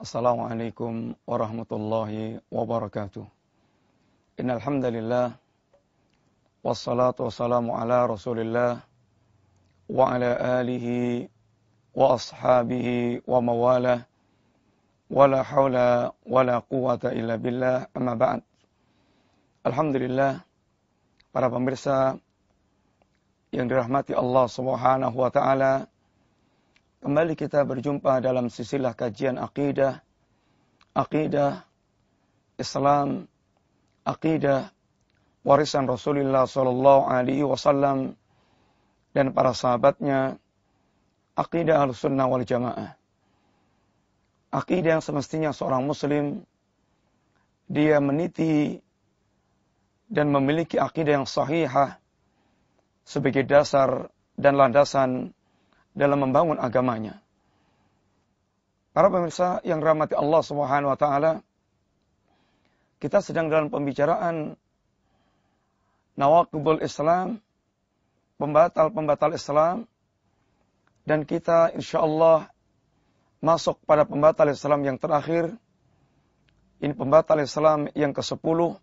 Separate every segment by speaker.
Speaker 1: السلام عليكم ورحمة الله وبركاته إن الحمد لله والصلاة والسلام على رسول الله وعلى آله وأصحابه وموالاه ولا حول ولا قوة إلا بالله أما بعد الحمد لله para pemirsa yang dirahmati Allah Subhanahu wa taala Kembali kita berjumpa dalam sisilah kajian akidah, akidah Islam, akidah warisan Rasulullah Sallallahu Alaihi Wasallam dan para sahabatnya, akidah al-sunnah wal jamaah. Akidah yang semestinya seorang muslim, dia meniti dan memiliki akidah yang sahihah sebagai dasar dan landasan dalam membangun agamanya. Para pemirsa yang rahmati Allah Subhanahu wa taala, kita sedang dalam pembicaraan nawaqibul Islam, pembatal-pembatal Islam dan kita insya Allah masuk pada pembatal Islam yang terakhir. Ini pembatal Islam yang ke-10.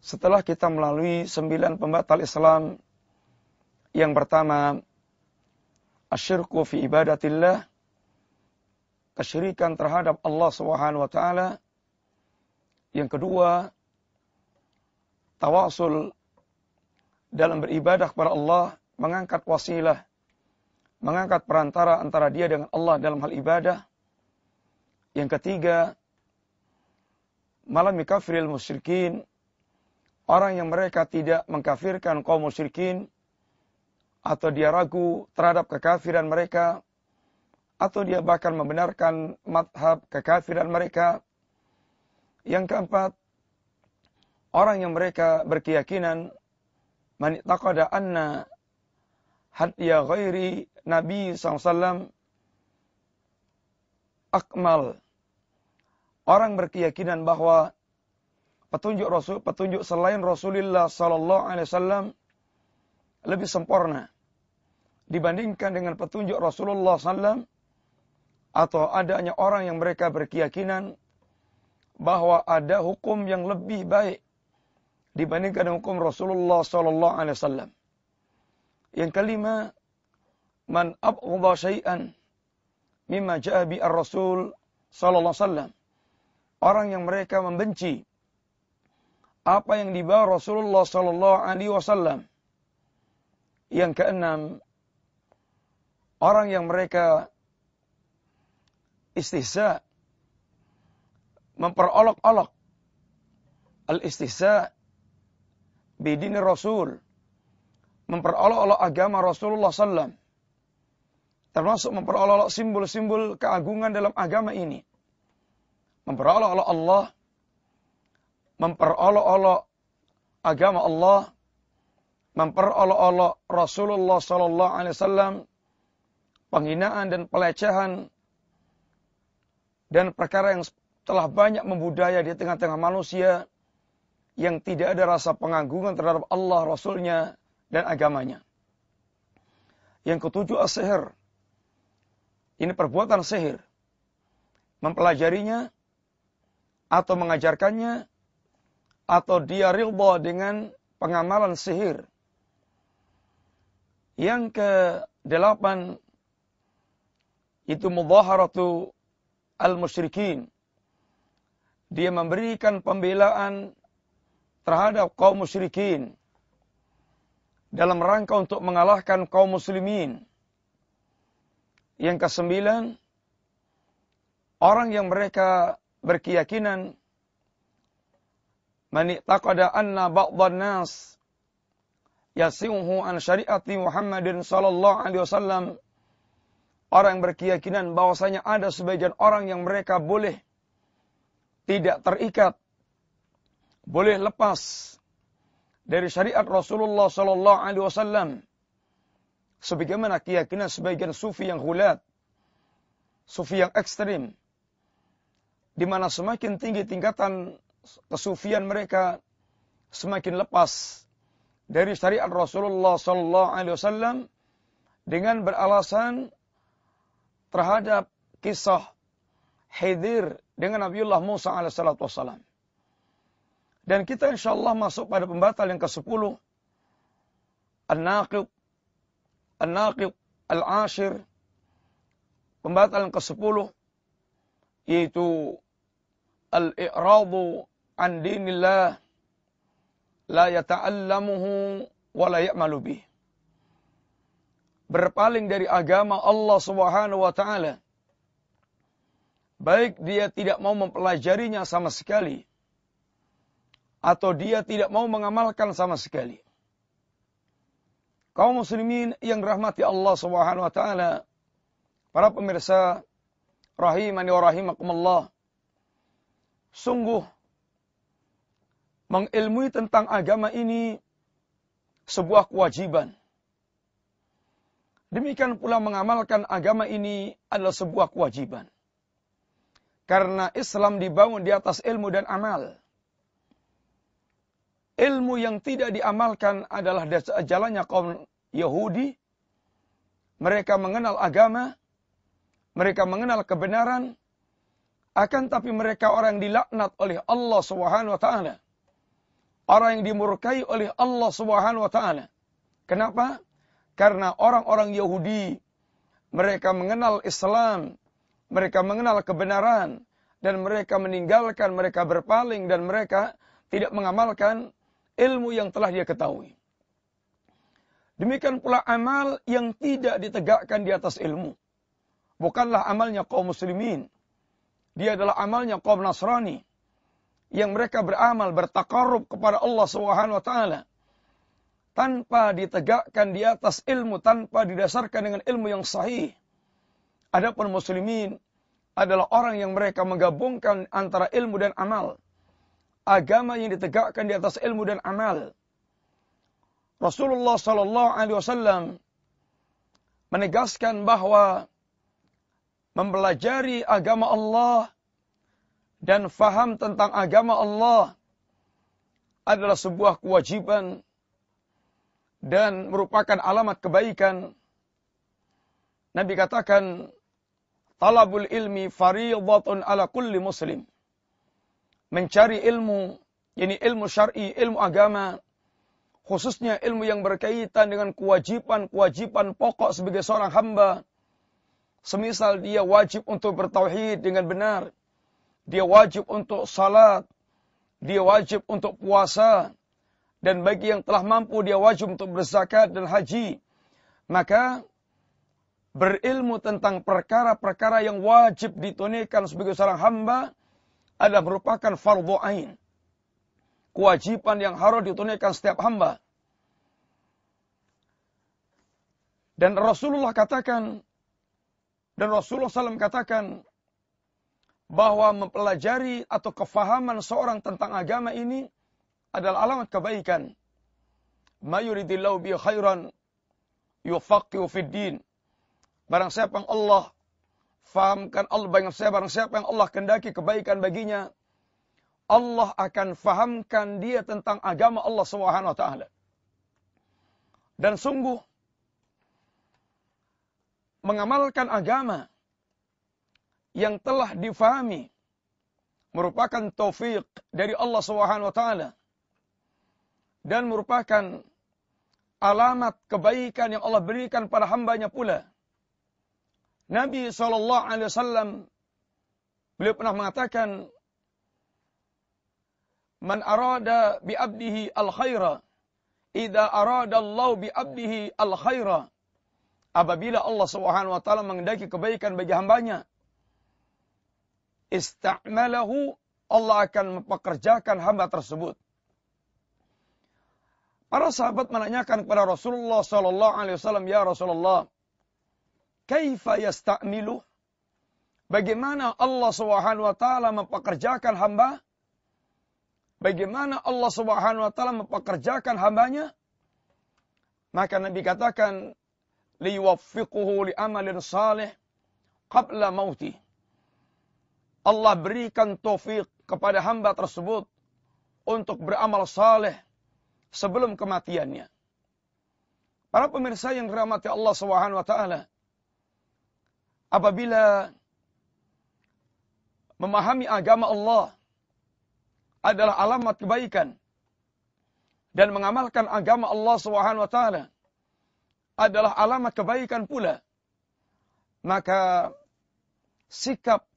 Speaker 1: Setelah kita melalui sembilan pembatal Islam, yang pertama asyirku fi ibadatillah kesyirikan terhadap Allah Subhanahu wa taala. Yang kedua, tawasul dalam beribadah kepada Allah, mengangkat wasilah, mengangkat perantara antara dia dengan Allah dalam hal ibadah. Yang ketiga, malam kafiril musyrikin, orang yang mereka tidak mengkafirkan kaum musyrikin, atau dia ragu terhadap kekafiran mereka, atau dia bahkan membenarkan madhab kekafiran mereka. Yang keempat, orang yang mereka berkeyakinan, man anna hadya ghairi Nabi SAW akmal. Orang berkeyakinan bahwa petunjuk Rasul, petunjuk selain Rasulullah Sallallahu lebih sempurna dibandingkan dengan petunjuk Rasulullah SAW atau adanya orang yang mereka berkeyakinan bahwa ada hukum yang lebih baik dibandingkan dengan hukum Rasulullah Sallallahu Alaihi Wasallam. Yang kelima, man abu syai'an mimma ja'a ar-rasul sallallahu alaihi wasallam. Orang yang mereka membenci apa yang dibawa Rasulullah sallallahu alaihi wasallam yang keenam, orang yang mereka istihsa memperolok-olok. al istihsa bidini Rasul, memperolok-olok agama Rasulullah SAW. Termasuk memperolok-olok simbol-simbol keagungan dalam agama ini. Memperolok-olok Allah, memperolok-olok agama Allah, memperolok-olok Rasulullah Sallallahu Alaihi Wasallam, penghinaan dan pelecehan, dan perkara yang telah banyak membudaya di tengah-tengah manusia yang tidak ada rasa pengagungan terhadap Allah, Rasulnya, dan agamanya. Yang ketujuh asihir. Ini perbuatan sihir. Mempelajarinya atau mengajarkannya atau dia rilba dengan pengamalan sihir yang ke delapan itu mudhaharatu al-musyrikin. Dia memberikan pembelaan terhadap kaum musyrikin dalam rangka untuk mengalahkan kaum muslimin. Yang kesembilan, orang yang mereka berkeyakinan maniqtada anna ba'dhan nas yasihu an syariati Muhammadin sallallahu alaihi wasallam. Orang yang berkeyakinan bahwasanya ada sebagian orang yang mereka boleh tidak terikat, boleh lepas dari syariat Rasulullah sallallahu alaihi wasallam. Sebagaimana keyakinan sebagian sufi yang hulat, sufi yang ekstrim, di mana semakin tinggi tingkatan kesufian mereka, semakin lepas dari syariat Rasulullah sallallahu alaihi wasallam dengan beralasan terhadap kisah Khidir dengan Nabiullah Musa alaihi Wassalam Dan kita insya Allah masuk pada pembatal yang ke-10 An-Naqib An-Naqib Al-Ashir Pembatal yang ke-10 yaitu Al-I'radu an dinillah la yata'allamuhu wa la ya'malu bih. Berpaling dari agama Allah Subhanahu wa taala. Baik dia tidak mau mempelajarinya sama sekali atau dia tidak mau mengamalkan sama sekali. Kaum muslimin yang rahmati Allah Subhanahu wa taala, para pemirsa rahimani wa rahimakumullah. Sungguh mengilmui tentang agama ini sebuah kewajiban. Demikian pula mengamalkan agama ini adalah sebuah kewajiban. Karena Islam dibangun di atas ilmu dan amal. Ilmu yang tidak diamalkan adalah jalannya kaum Yahudi. Mereka mengenal agama, mereka mengenal kebenaran, akan tapi mereka orang dilaknat oleh Allah Swt. wa orang yang dimurkai oleh Allah Subhanahu wa taala. Kenapa? Karena orang-orang Yahudi mereka mengenal Islam, mereka mengenal kebenaran dan mereka meninggalkan, mereka berpaling dan mereka tidak mengamalkan ilmu yang telah dia ketahui. Demikian pula amal yang tidak ditegakkan di atas ilmu. Bukanlah amalnya kaum muslimin. Dia adalah amalnya kaum Nasrani yang mereka beramal bertakarub kepada Allah Subhanahu wa taala tanpa ditegakkan di atas ilmu tanpa didasarkan dengan ilmu yang sahih. Adapun muslimin adalah orang yang mereka menggabungkan antara ilmu dan amal. Agama yang ditegakkan di atas ilmu dan amal. Rasulullah sallallahu alaihi wasallam menegaskan bahwa mempelajari agama Allah dan faham tentang agama Allah adalah sebuah kewajiban dan merupakan alamat kebaikan. Nabi katakan, Talabul ilmi fariidatun ala kulli muslim. Mencari ilmu, yakni ilmu syar'i, ilmu agama, khususnya ilmu yang berkaitan dengan kewajiban-kewajiban pokok sebagai seorang hamba. Semisal dia wajib untuk bertauhid dengan benar, dia wajib untuk salat, dia wajib untuk puasa, dan bagi yang telah mampu dia wajib untuk berzakat dan haji. Maka berilmu tentang perkara-perkara yang wajib ditunaikan sebagai seorang hamba adalah merupakan fardhu ain. Kewajiban yang harus ditunaikan setiap hamba. Dan Rasulullah katakan dan Rasulullah SAW katakan bahwa mempelajari atau kefahaman seorang tentang agama ini adalah alamat kebaikan. Mayuridillahu bi khairan yufaqihu fid din. Barang siapa yang Allah fahamkan Allah barang siapa, barang siapa yang Allah kendaki kebaikan baginya, Allah akan fahamkan dia tentang agama Allah Subhanahu wa taala. Dan sungguh mengamalkan agama yang telah difahami merupakan taufik dari Allah Subhanahu wa taala dan merupakan alamat kebaikan yang Allah berikan pada hambanya pula. Nabi sallallahu alaihi wasallam beliau pernah mengatakan Man arada bi abdihi al khaira ida arada Allah bi abdihi al khaira apabila Allah Subhanahu wa taala mengendaki kebaikan bagi hambanya ista'malahu Allah akan mempekerjakan hamba tersebut. Para sahabat menanyakan kepada Rasulullah sallallahu alaihi wasallam, "Ya Rasulullah, kaifa yasta'milu?" Bagaimana Allah Subhanahu wa taala mempekerjakan hamba? Bagaimana Allah Subhanahu wa taala mempekerjakan hambanya? Maka Nabi katakan, "Liwaffiquhu li amalin salih qabla mautih." Allah berikan taufik kepada hamba tersebut untuk beramal saleh sebelum kematiannya. Para pemirsa yang dirahmati Allah Subhanahu wa taala, apabila memahami agama Allah adalah alamat kebaikan dan mengamalkan agama Allah Subhanahu wa taala adalah alamat kebaikan pula, maka sikap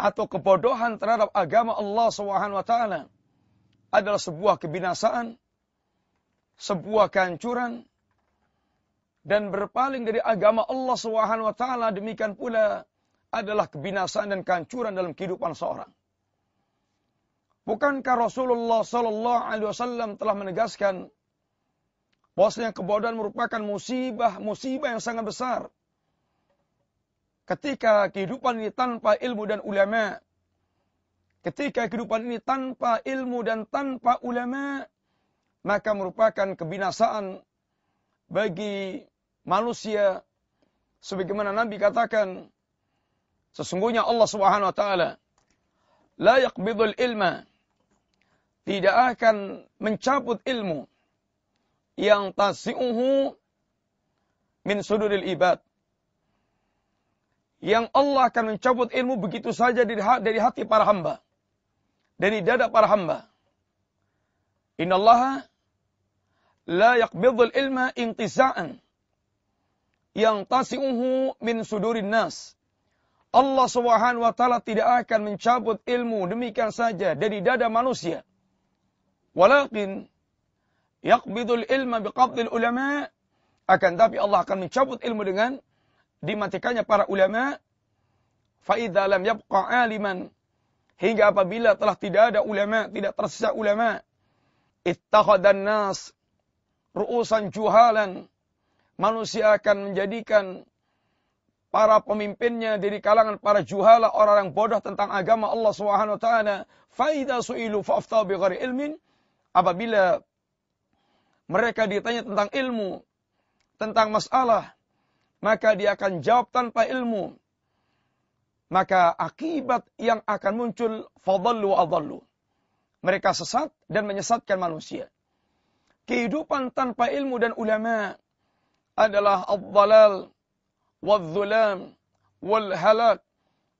Speaker 1: atau kebodohan terhadap agama Allah Subhanahu wa taala adalah sebuah kebinasaan, sebuah kehancuran dan berpaling dari agama Allah Subhanahu wa taala demikian pula adalah kebinasaan dan kehancuran dalam kehidupan seorang. Bukankah Rasulullah sallallahu alaihi wasallam telah menegaskan bahwasanya kebodohan merupakan musibah, musibah yang sangat besar ketika kehidupan ini tanpa ilmu dan ulama, ketika kehidupan ini tanpa ilmu dan tanpa ulama, maka merupakan kebinasaan bagi manusia. Sebagaimana Nabi katakan, sesungguhnya Allah Subhanahu wa taala la yakbidul ilma tidak akan mencabut ilmu yang tasi'uhu min suduril ibad yang Allah akan mencabut ilmu begitu saja dari hati para hamba. Dari dada para hamba. Inna Allah la yakbidul ilma intisa'an. Yang tasi'uhu min sudurin nas. Allah subhanahu wa ta'ala tidak akan mencabut ilmu demikian saja dari dada manusia. Walakin yakbidul ilma biqabdil ulama. Akan tapi Allah akan mencabut ilmu dengan dimatikannya para ulama faidah lam yabqa aliman hingga apabila telah tidak ada ulama tidak tersisa ulama dan nas ru'usan juhalan manusia akan menjadikan para pemimpinnya dari kalangan para juhala orang yang bodoh tentang agama Allah Subhanahu wa taala faida suilu fa'ftau bi kari ilmin apabila mereka ditanya tentang ilmu tentang masalah maka dia akan jawab tanpa ilmu. Maka akibat yang akan muncul fadallu adallu. Mereka sesat dan menyesatkan manusia. Kehidupan tanpa ilmu dan ulama adalah abdalal, wadzulam, walhalak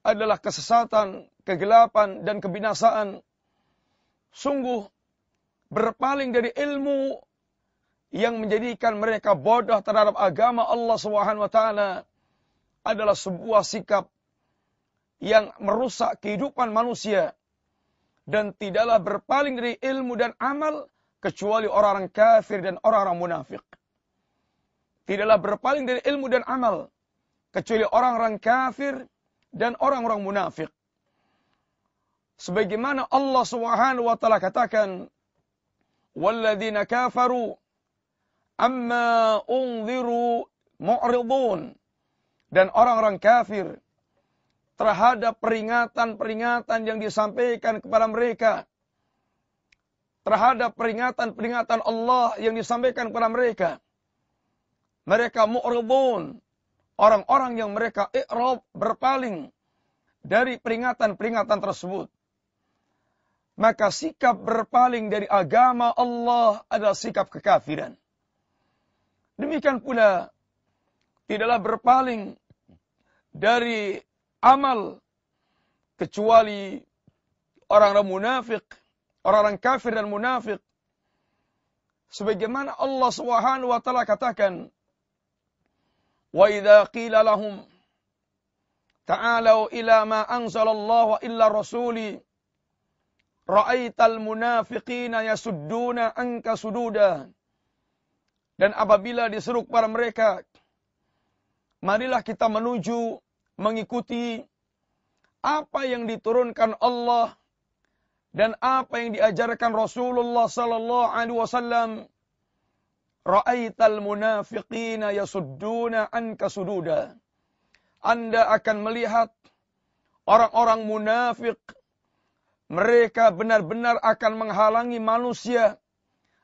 Speaker 1: Adalah kesesatan, kegelapan, dan kebinasaan. Sungguh berpaling dari ilmu yang menjadikan mereka bodoh terhadap agama Allah Subhanahu wa taala adalah sebuah sikap yang merusak kehidupan manusia dan tidaklah berpaling dari ilmu dan amal kecuali orang-orang kafir dan orang-orang munafik. Tidaklah berpaling dari ilmu dan amal kecuali orang-orang kafir dan orang-orang munafik. Sebagaimana Allah Subhanahu wa taala katakan, "Walladzina kafaru amma unziru mu'ridun. Dan orang-orang kafir terhadap peringatan-peringatan yang disampaikan kepada mereka. Terhadap peringatan-peringatan Allah yang disampaikan kepada mereka. Mereka mu'ridun. Orang-orang yang mereka i'rab berpaling dari peringatan-peringatan tersebut maka sikap berpaling dari agama Allah adalah sikap kekafiran. Demikian pula tidaklah berpaling dari amal kecuali orang-orang munafik, orang-orang kafir dan munafik. Sebagaimana Allah Subhanahu wa taala katakan, "Wa idza qila lahum ta'alu ila ma anzalallahu illa rasuli" Ra'aital munafiqina yasudduna anka sududan. Dan apabila diseru kepada mereka, marilah kita menuju mengikuti apa yang diturunkan Allah dan apa yang diajarkan Rasulullah sallallahu alaihi wasallam. Ra'aital munafiqina yasudduna anka sududa. Anda akan melihat orang-orang munafik mereka benar-benar akan menghalangi manusia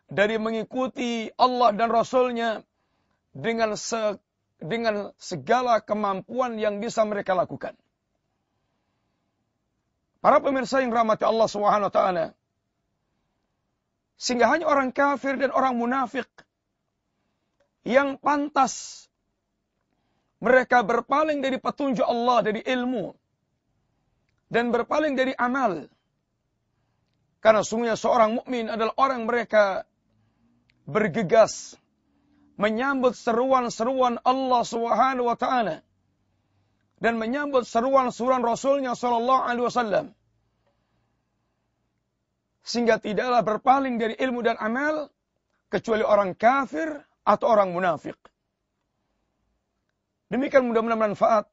Speaker 1: dari mengikuti Allah dan Rasulnya dengan se dengan segala kemampuan yang bisa mereka lakukan. Para pemirsa yang rahmati Allah Subhanahu wa taala. Sehingga hanya orang kafir dan orang munafik yang pantas mereka berpaling dari petunjuk Allah, dari ilmu dan berpaling dari amal. Karena sungguhnya seorang mukmin adalah orang mereka bergegas menyambut seruan-seruan Allah Subhanahu wa taala dan menyambut seruan-seruan Rasulnya sallallahu Alaihi Wasallam sehingga tidaklah berpaling dari ilmu dan amal kecuali orang kafir atau orang munafik. Demikian mudah-mudahan manfaat.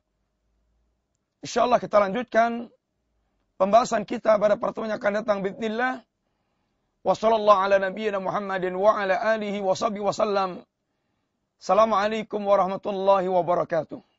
Speaker 1: Insyaallah kita lanjutkan pembahasan kita pada pertemuan yang akan datang bismillah. وصلى الله على نبينا محمد وعلى آله وصحبه وسلم السلام عليكم ورحمة الله وبركاته